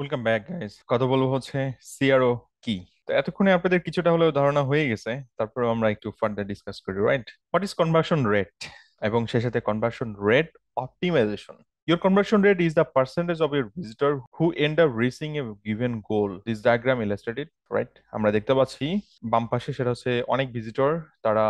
Welcome back guys কথা বলবো হচ্ছে সিআরও কি তো এতক্ষণে আপনাদের কিছুটা হলেও ধারণা হয়ে গেছে তারপর আমরা একটু ফার্দার ডিসকাস করি right what is conversion rate এবং সেই সাথে conversion rate optimisation your conversion rate is the percentage of your visitor who end up reaching a given goal. This diagram illustrated, right? আমরা দেখতে পাচ্ছি বাম পাশে সেটা হচ্ছে অনেক ভিজিটর তারা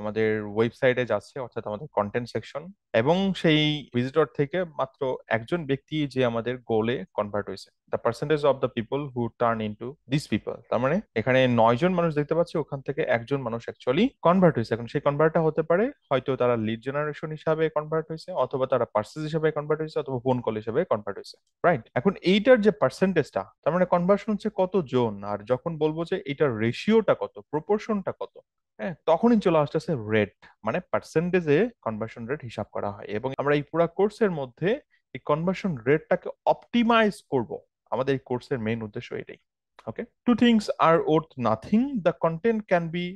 আমাদের ওয়েবসাইটে যাচ্ছে অর্থাৎ আমাদের কন্টেন্ট সেকশন এবং সেই ভিজিটর থেকে মাত্র একজন ব্যক্তি যে আমাদের গোলে কনভার্ট হয়েছে the percentage of the people who turn in to this people তার মানে এখানে নয় জন মানুষ দেখতে পাচ্ছি ওখান থেকে একজন মানুষ অ্যাকচুয়ালি কনভার্ট হয়েছে এখন সেই কনভার্টটা হতে পারে হয়তো তারা লিড জেনারেশন হিসাবে কনভার্ট হয়েছে অথবা তারা পার্সেস হিসাবে কনভার্ট হয়েছে অথবা ফোন কল হিসাবে কনভার্ট হয়েছে রাইট এখন এইটার যে পার্সেন্টেজটা তার মানে কনভার্সন হচ্ছে কত জন আর যখন বলবো যে এটার রেশিওটা কত প্রপোর্শনটা কত হ্যাঁ তখনই চলে আসতেছে রেট মানে পার্সেন্টেজে কনভার্সন রেট হিসাব করা হয় এবং আমরা এই পুরা কোর্সের মধ্যে এই কনভার্সন রেটটাকে অপটিমাইজ করব আমাদের এই কোর্সের মেইন উদ্দেশ্য এটাই okay two things are worth nothing the content can be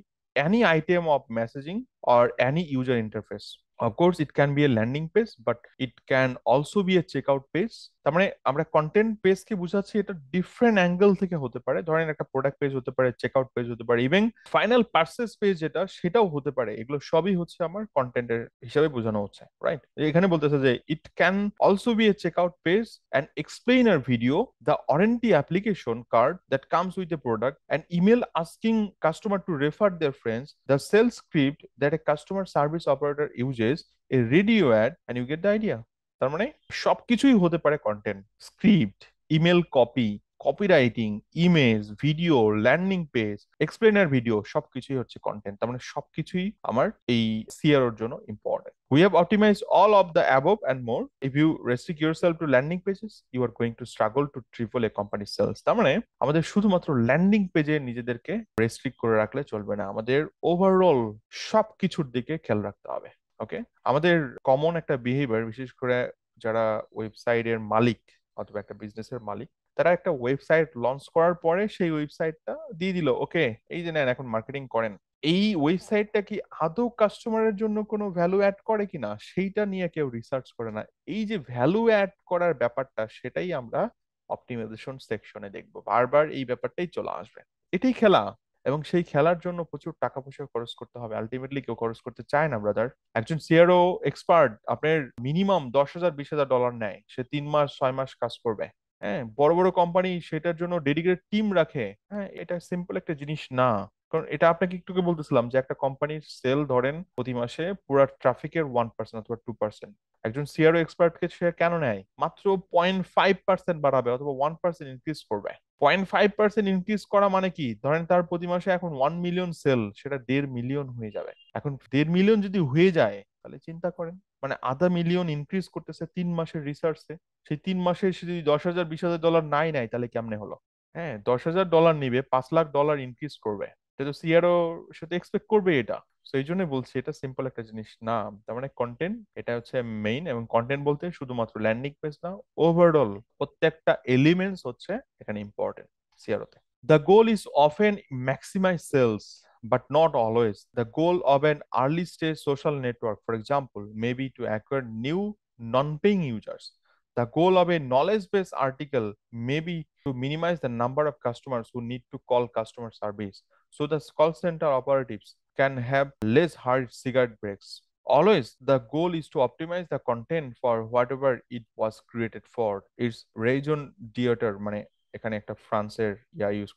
any item of messaging or any user interface of course it can be a landing page but it can also be a checkout page তার মানে আমরা content page কে বুঝাচ্ছি এটা different angle থেকে হতে পারে ধরেন একটা প্রোডাক্ট পেজ হতে পারে চেকআউট পেজ হতে পারে ইভেন ফাইনাল পার্সেস পেজ যেটা সেটাও হতে পারে এগুলো সবই হচ্ছে আমার কন্টেন্টের হিসাবে বোঝানো হচ্ছে রাইট এখানে বলতেছে যে it can also be a checkout page and explainer video the warranty application card that comes with a product and email asking customer to refer their friends the sales script that a customer service operator uses is a radio ad and you get the idea তার মানে সবকিছুই হতে পারে content script email copy copywriting image video landing page explainer video সবকিছুই হচ্ছে content তার মানে সবকিছুই আমার এই সিআরওর জন্য important we have optimise all of the above and more if you restrict yourself to landing pages you are going to struggle to triple a company sales তার মানে আমাদের শুধুমাত্র ল্যান্ডিং পেজে নিজেদেরকে রেস্ট্রিক করে রাখলে চলবে না আমাদের ওভারঅল সবকিছুর দিকে খেয়াল রাখতে হবে ওকে আমাদের কমন একটা বিহেভিয়ার বিশেষ করে যারা ওয়েবসাইটের মালিক অথবা একটা বিজনেসের মালিক তারা একটা ওয়েবসাইট লঞ্চ করার পরে সেই ওয়েবসাইটটা দিয়ে দিল ওকে এই যে নেন এখন মার্কেটিং করেন এই ওয়েবসাইটটা কি আদৌ কাস্টমারের জন্য কোনো ভ্যালু অ্যাড করে কিনা সেইটা নিয়ে কেউ রিসার্চ করে না এই যে ভ্যালু অ্যাড করার ব্যাপারটা সেটাই আমরা অপটিমাইজেশন সেকশনে দেখব বারবার এই ব্যাপারটাই চলে আসবে এটাই খেলা এবং সেই খেলার জন্য প্রচুর টাকা পয়সা খরচ করতে হবে আলটিমেটলি কেউ খরচ করতে চায় না ব্রাদার একজন সিআরও এক্সপার্ট আপনার মিনিমাম দশ হাজার বিশ হাজার ডলার নেয় সে তিন মাস ছয় মাস কাজ করবে হ্যাঁ বড় বড় কোম্পানি সেটার জন্য ডেডিকেটেড টিম রাখে হ্যাঁ এটা সিম্পল একটা জিনিস না কারণ এটা আপনাকে একটু বলতেছিলাম যে একটা কোম্পানির সেল ধরেন প্রতি মাসে পুরো ট্রাফিকের ওয়ান পার্সেন্ট অথবা টু পার্সেন্ট একজন সিআরও এক্সপার্টকে সে কেন নেয় মাত্র পয়েন্ট ফাইভ পার্সেন্ট বাড়াবে অথবা ওয়ান পার্সেন্ট ইনক্রিজ করবে পয়েন্ট ফাইভ পার্সেন্ট ইনক্রিজ করা মানে কি ধরেন তার প্রতি মাসে এখন ওয়ান মিলিয়ন সেল সেটা দেড় মিলিয়ন হয়ে যাবে এখন দেড় মিলিয়ন যদি হয়ে যায় তাহলে চিন্তা করেন মানে আধা মিলিয়ন ইনক্রিজ করতেছে তিন মাসের রিসার্চে সেই তিন মাসে সে যদি দশ হাজার বিশ হাজার ডলার নাই নাই তাহলে কেমনে হলো হ্যাঁ দশ হাজার ডলার নিবে পাঁচ লাখ ডলার ইনক্রিজ করবে তো সিআরও সে তো এক্সপেক্ট করবে এটা সো এই জন্য বলছি এটা সিম্পল একটা জিনিস না তার মানে কন্টেন্ট এটা হচ্ছে মেইন এবং কন্টেন্ট বলতে শুধুমাত্র ল্যান্ডিং পেজ না ওভারঅল প্রত্যেকটা এলিমেন্টস হচ্ছে এখানে ইম্পর্টেন্ট সিআরওতে the goal is often maximise sales but not always. The goal of an early stage social network, for example, may be to acquire new non paying users. The goal of a knowledge based article may be to minimize the number of customers who need to call customer service. So, the call center operatives can have less hard cigarette breaks. Always, the goal is to optimize the content for whatever it was created for. It's region theater মানে এখানে একটা ফ্রান্সের yeah use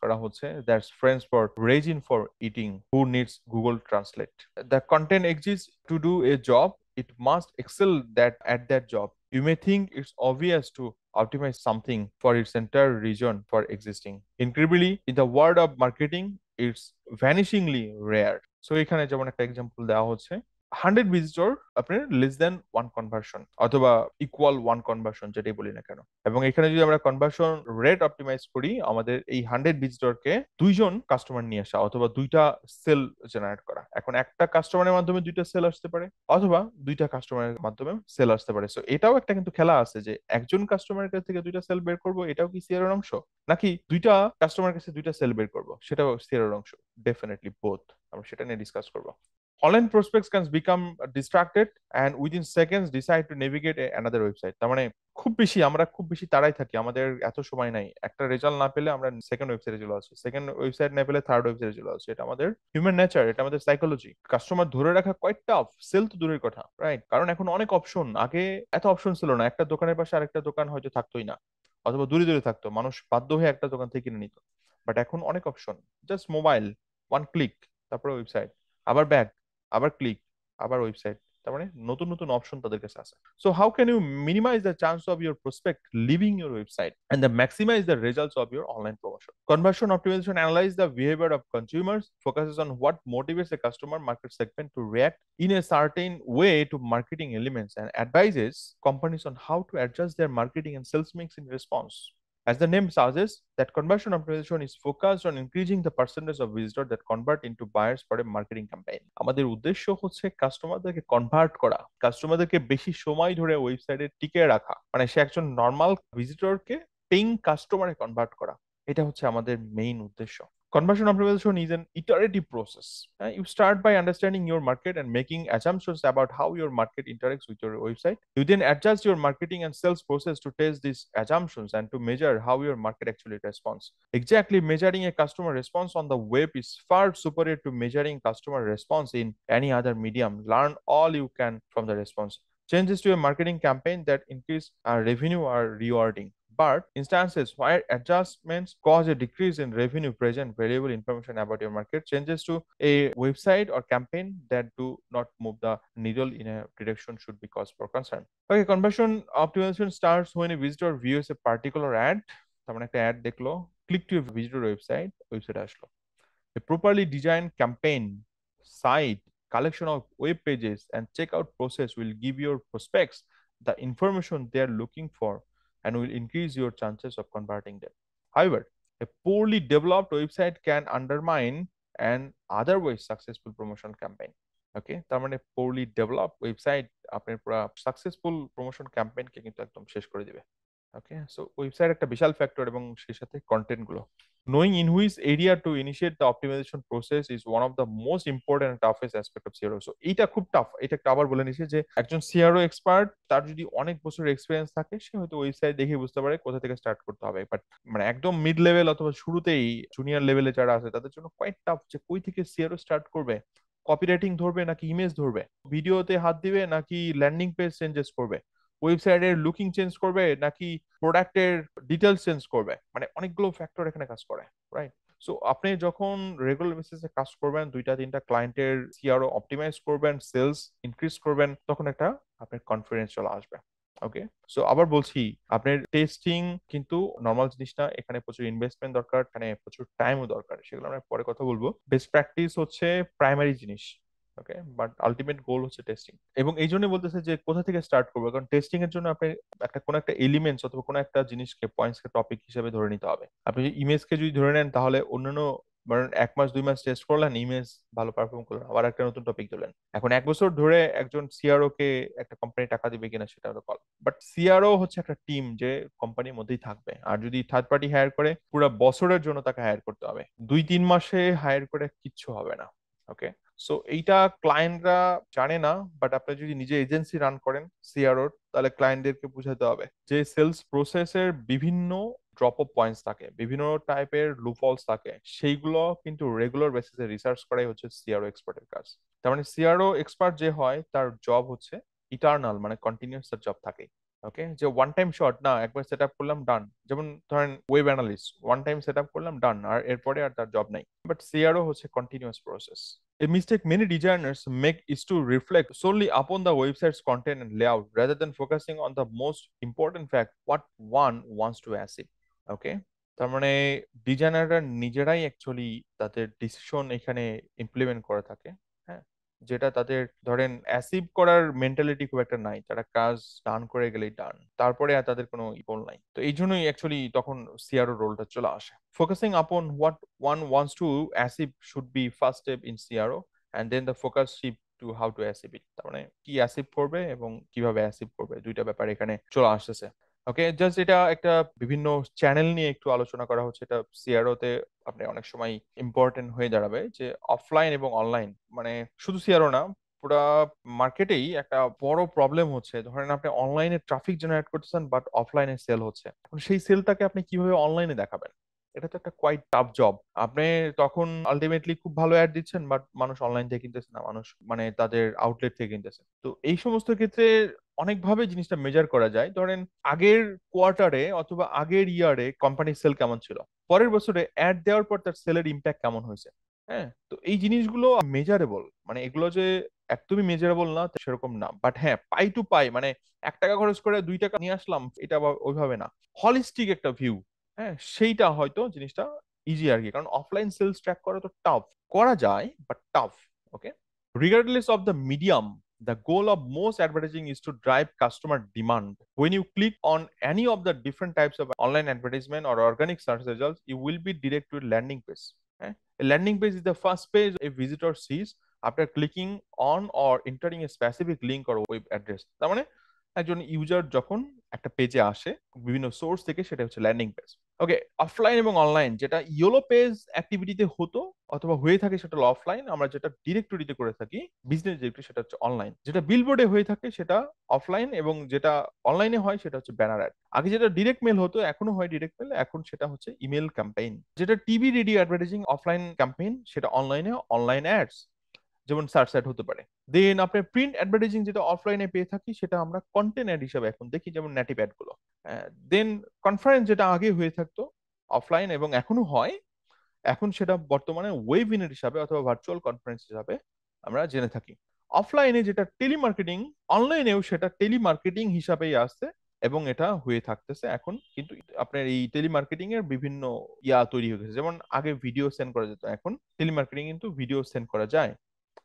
That's French for "region for eating." Who needs Google Translate? The content exists to do a job. it must excel that at that job you may think it's obvious to optimize something for its entire region for existing incredibly in the world of marketing it's vanishingly rare so এখানে যেমন একটা example দেওয়া হচ্ছে hundred visitor আপনার less than one conversion অথবা equal one conversion যেটাই বলি না কেন এবং এখানে যদি আমরা কনভার্সন রেট অপটিমাইজ করি আমাদের এই হান্ড্রেড ভিজিটরকে দুইজন কাস্টমার নিয়ে আসা অথবা দুইটা সেল জেনারেট করা এখন একটা কাস্টমারের মাধ্যমে দুইটা সেল আসতে পারে অথবা দুইটা কাস্টমারের মাধ্যমে সেল আসতে পারে সো এটাও একটা কিন্তু খেলা আছে যে একজন কাস্টমারের কাছ থেকে দুইটা সেল বের করবো এটাও কি সিয়ারের অংশ নাকি দুইটা কাস্টমার কাছে দুইটা সেল বের করবো সেটাও সিয়ারের অংশ ডেফিনেটলি বোথ আমরা সেটা নিয়ে ডিসকাস করব online prospects can become distracted and within seconds decide to navigate another website তার মানে খুব বেশি আমরা খুব বেশি তাড়াই থাকি আমাদের এত সময় নাই একটা রেজাল্ট না পেলে আমরা সেকেন্ড ওয়েবসাইটে চলে আসি সেকেন্ড ওয়েবসাইট না পেলে থার্ড ওয়েবসাইটে চলে আসি এটা আমাদের হিউম্যান নেচার এটা আমাদের সাইকোলজি কাস্টমার ধরে রাখা কোয়াইট টাফ সেল তো দূরের কথা রাইট কারণ এখন অনেক অপশন আগে এত অপশন ছিল না একটা দোকানের পাশে আরেকটা দোকান হয়তো থাকতোই না অথবা দূরে দূরে থাকতো মানুষ বাধ্য হয়ে একটা দোকান থেকে কিনে নিত বাট এখন অনেক option just mobile one click তারপরে ওয়েবসাইট আবার ব্যাক আবার ক্লিক আবার ওয়েবসাইট তার মানে নতুন নতুন অপশন তাদের কাছে আসে so how can you minimise the chance of your prospect leaving your website and the maximise the results of your online promotion conversion optimisation analyse the behaviour of consumers focuses on what motivates a customer market segment to react in a certain way to marketing elements and advises companies on how to adjust their marketing and sales mix in response As the name suggests, that conversion optimization is focused on increasing the percentage of visitors that convert into buyers for a marketing campaign. আমাদের উদ্দেশ্য হচ্ছে কাস্টমারদেরকে convert করা কাস্টমারদেরকে বেশি সময় ধরে ওয়েবসাইটে টিকে রাখা মানে সে একজন নর্মাল ভিজিটরকে পেইং কাস্টমারে কনভার্ট করা এটা হচ্ছে আমাদের মেইন উদ্দেশ্য Conversion optimization is an iterative process. Uh, you start by understanding your market and making assumptions about how your market interacts with your website. You then adjust your marketing and sales process to test these assumptions and to measure how your market actually responds. Exactly measuring a customer response on the web is far superior to measuring customer response in any other medium. Learn all you can from the response. Changes to a marketing campaign that increase uh, revenue are rewarding instances where adjustments cause a decrease in revenue present variable information about your market changes to a website or campaign that do not move the needle in a direction should be cause for concern. Okay, conversion optimization starts when a visitor views a particular ad. তার একটা ad দেখলো click to visitor website website আসলো A properly designed campaign, site, collection of web pages, and checkout process will give your prospects the information they are looking for and will increase your chances of converting them. However, a poorly developed website can undermine an otherwise successful promotion campaign. Okay তার মানে poorly develop website আপনার successful promotion ক্যাম্পেইনকে কিন্তু একদম শেষ করে দিবে okay so website একটা বিশাল ফ্যাক্টর এবং সেই সাথে কন্টেন্ট গুলো knowing in which area to initiate the optimisation process is one of the most important and toughest aspect of CRO. So এটা খুব টাফ এটা একটা আবার বলে নিছে যে একজন সিআরও এক্সপার্ট তার যদি অনেক বছর এক্সপিরিয়েন্স থাকে সে হয়তো ওয়েবসাইট দেখে বুঝতে পারে কোথা থেকে স্টার্ট করতে হবে বাট মানে একদম মিড লেভেল অথবা শুরুতেই জুনিয়র লেভেলে যারা আছে তাদের জন্য কোয়াইট টাফ যে কই থেকে সিআরও স্টার্ট করবে কপিরাইটিং ধরবে নাকি ইমেজ ধরবে ভিডিওতে হাত দিবে নাকি ল্যান্ডিং পেজ চেঞ্জেস করবে ওয়েবসাইট এর লুকিং চেঞ্জ করবে নাকি প্রোডাক্টের ডিটেলস চেঞ্জ করবে মানে অনেকগুলো ফ্যাক্টর এখানে কাজ করে রাইট সো আপনি যখন রেগুলার বেসিসে কাজ করবেন দুইটা তিনটা ক্লায়েন্টের সিআরও অপটিমাইজ করবেন সেলস ইনক্রিজ করবেন তখন একটা আপনার কনফিডেন্স চলে আসবে ওকে সো আবার বলছি আপনার টেস্টিং কিন্তু নর্মাল জিনিস না এখানে প্রচুর ইনভেস্টমেন্ট দরকার এখানে প্রচুর টাইমও দরকার সেগুলো আমরা পরে কথা বলবো বেস্ট প্র্যাকটিস হচ্ছে প্রাইমারি জিনিস থাকে বাট আলটিমেট গোল হচ্ছে টেস্টিং এবং এই জন্য বলতেছে যে কোথা থেকে স্টার্ট করবো কারণ টেস্টিং এর জন্য আপনি একটা কোন একটা এলিমেন্টস অথবা কোন একটা জিনিসকে পয়েন্টসকে টপিক হিসেবে ধরে নিতে হবে আপনি যদি ইমেজকে যদি ধরে নেন তাহলে অন্যান্য ধরেন এক মাস দুই মাস টেস্ট করলেন ইমেজ ভালো পারফর্ম করলেন আবার একটা নতুন টপিক দিলেন এখন এক বছর ধরে একজন সিআরও কে একটা কোম্পানি টাকা দিবে কিনা সেটা হলো কল বাট সিআরও হচ্ছে একটা টিম যে কোম্পানির মধ্যেই থাকবে আর যদি থার্ড পার্টি হায়ার করে পুরো বছরের জন্য তাকে হায়ার করতে হবে দুই তিন মাসে হায়ার করে কিচ্ছু হবে না ওকে সো এইটা ক্লায়েন্টরা জানে না বাট আপনি যদি নিজে এজেন্সি রান করেন সিআরও তাহলে ক্লায়েন্টদেরকে বুঝাতে হবে যে সেলস প্রসেসের বিভিন্ন ড্রপ অফ পয়েন্টস থাকে বিভিন্ন টাইপের লুফলস থাকে সেইগুলো কিন্তু রেগুলার বেসিসে রিসার্চ করাই হচ্ছে সিআরও এক্সপার্টের কাজ তার মানে সিআরও এক্সপার্ট যে হয় তার জব হচ্ছে ইটার্নাল মানে কন্টিনিউস তার জব থাকে ওকে যে ওয়ান টাইম শট না একবার সেট আপ করলাম ডান যেমন ধরেন web analyst one time set up করলাম ডান আর এরপরে আর তার জব নাই বাট সিআরও হচ্ছে continuous process a mistake many designers make is to reflect solely upon the website content and layout rather than focusing on the most important fact what one wants to achieve okay তার মানে ডিজাইনাররা নিজেরাই actually তাদের decision এখানে implement করে থাকে যেটা তাদের ধরেন অ্যাসিভ করার মেন্টালিটি খুব একটা নাই তারা কাজ ডান করে গেলেই ডান তারপরে আর তাদের কোনো ইপল নাই তো এই জন্যই অ্যাকচুয়ালি তখন সিআরও রোলটা চলে আসে focusing upon what one wants to achieve should be first step in CRO and then the focus shift to how to achieve it তার মানে কি অ্যাসিভ করবে এবং কিভাবে অ্যাসিভ করবে দুইটা ব্যাপার এখানে চলে আসতেছে ওকে জাস্ট এটা একটা বিভিন্ন চ্যানেল নিয়ে একটু আলোচনা করা হচ্ছে এটা তে আপনি অনেক সময় ইম্পর্টেন্ট হয়ে দাঁড়াবে যে অফলাইন এবং অনলাইন মানে শুধু সিআরও না পুরো মার্কেটেই একটা বড় প্রবলেম হচ্ছে ধরেন আপনি অনলাইনে ট্রাফিক জেনারেট করতেছেন বাট অফলাইনে সেল হচ্ছে সেই সেলটাকে আপনি কিভাবে অনলাইনে দেখাবেন এটা তো একটা কোয়াইট টাফ জব আপনি তখন আলটিমেটলি খুব ভালো অ্যাড দিচ্ছেন বাট মানুষ অনলাইন থেকে কিনতেছে না মানুষ মানে তাদের আউটলেট থেকে কিনতেছে তো এই সমস্ত ক্ষেত্রে অনেকভাবে জিনিসটা মেজার করা যায় ধরেন আগের কোয়ার্টারে অথবা আগের ইয়ারে কোম্পানির সেল কেমন ছিল পরের বছরে অ্যাড দেওয়ার পর তার সেলের ইম্প্যাক্ট কেমন হয়েছে হ্যাঁ তো এই জিনিসগুলো মেজারেবল মানে এগুলো যে একদমই মেজারেবল না সেরকম না বাট হ্যাঁ পাই টু পাই মানে এক টাকা খরচ করে দুই টাকা নিয়ে আসলাম এটা ওইভাবে না হলিস্টিক একটা ভিউ হ্যাঁ সেইটা হয়তো জিনিসটা ইজি আর কি কারণ অফলাইন সেলস ট্র্যাক করা তো টাফ করা যায় but tough okay regardless of the medium the goal of most advertising is to drive customer demand. When you click on any of the different types of online advertisement or organic search results, you will be directed to a landing page. Okay? A landing page is the first page a visitor sees after clicking on or entering a specific link or web address. তার মানে একজন user যখন একটা পেজে আসে বিভিন্ন source থেকে সেটা হচ্ছে ল্যান্ডিং পেজ ওকে অফলাইন এবং অনলাইন যেটা ইয়েলো পেজ অ্যাক্টিভিটিতে হতো অথবা হয়ে থাকে সেটা অফলাইন আমরা যেটা ডিরেক্টরিতে করে থাকি বিজনেস ডিরেক্টরি সেটা হচ্ছে অনলাইন যেটা বিলবোর্ডে হয়ে থাকে সেটা অফলাইন এবং যেটা অনলাইনে হয় সেটা হচ্ছে ব্যানার অ্যাড আগে যেটা ডিরেক্ট মেল হতো এখনো হয় ডিরেক্ট মেল এখন সেটা হচ্ছে ইমেল ক্যাম্পেইন যেটা TV radio advertising offline campaign সেটা অনলাইনে অনলাইন অ্যাডস যেমন সার্চ হতে পারে দেন আপনার প্রিন্ট অ্যাডভার্টাইজিং যেটা অফলাইনে পেয়ে থাকি সেটা আমরা কন্টেন্ট অ্যাড হিসাবে এখন দেখি যেমন নেটিভ অ্যাডগুলো দেন কনফারেন্স যেটা আগে হয়ে থাকতো অফলাইন এবং এখনো হয় এখন সেটা বর্তমানে ওয়েবিনার হিসাবে অথবা ভার্চুয়াল কনফারেন্স হিসাবে আমরা জেনে থাকি অফলাইনে যেটা টেলিমার্কেটিং অনলাইনেও সেটা টেলিমার্কেটিং হিসাবেই আসছে এবং এটা হয়ে থাকতেছে এখন কিন্তু আপনার এই টেলিমার্কেটিং এর বিভিন্ন ইয়া তৈরি হয়ে গেছে যেমন আগে ভিডিও সেন্ড করা যেত এখন টেলিমার্কেটিং কিন্তু ভিডিও সেন্ড করা যায়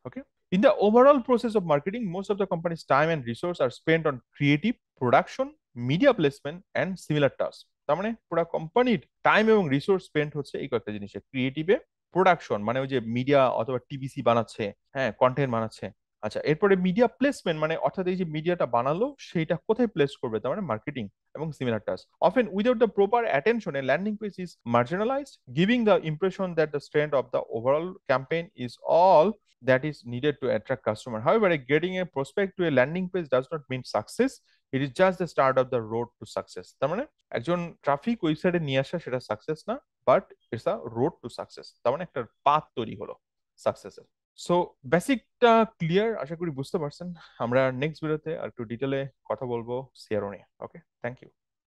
Okay. In the overall process of marketing, most of the company's time and resource are spent on creative production, media placement and similar task তার মানে পুরো কোম্পানির টাইম এবং রিসোর্স স্পেন্ড হচ্ছে এই কয়েকটা জিনিসে ক্রিয়েটিভে প্রোডাকশন মানে ওই যে মিডিয়া অথবা টিভিসি বানাচ্ছে হ্যাঁ কন্টেন্ট বানাচ্ছে আচ্ছা এরপরে মিডিয়া প্লেসমেন্ট মানে অর্থাৎ এই যে মিডিয়াটা বানালো সেইটা কোথায় প্লেস করবে তার মানে মার্কেটিং এবং similar task often without the proper attention a landing page is marginalise giving the impression that the strength of the overall campaign is all that is needed to customer however getting a prospect to a landing page does not mean success it is just the start of the road to success তার মানে একজন traffic ওয়েবসাইটে নিয়ে আসা সেটা success না but it's a road to success তার মানে একটা পাথ তৈরি হলো সাকসেসের সো বেসিকটা ক্লিয়ার আশা করি বুঝতে পারছেন আমরা নেক্সট ভিডিওতে আর একটু ডিটেলে কথা বলবো সিয়ারো নিয়ে ওকে থ্যাংক ইউ